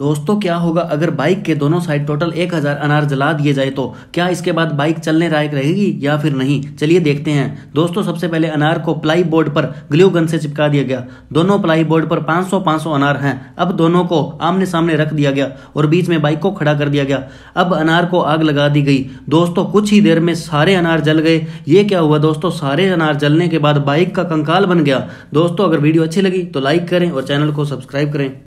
दोस्तों क्या होगा अगर बाइक के दोनों साइड टोटल एक हजार अनार जला दिए जाए तो क्या इसके बाद बाइक चलने लायक रहेगी या फिर नहीं चलिए देखते हैं दोस्तों सबसे पहले अनार को प्लाई बोर्ड पर ग्लू गन से चिपका दिया गया दोनों प्लाई बोर्ड पर 500 500 अनार हैं अब दोनों को आमने सामने रख दिया गया और बीच में बाइक को खड़ा कर दिया गया अब अनार को आग लगा दी गई दोस्तों कुछ ही देर में सारे अनार जल गए ये क्या हुआ दोस्तों सारे अनार जलने के बाद बाइक का कंकाल बन गया दोस्तों अगर वीडियो अच्छी लगी तो लाइक करें और चैनल को सब्सक्राइब करें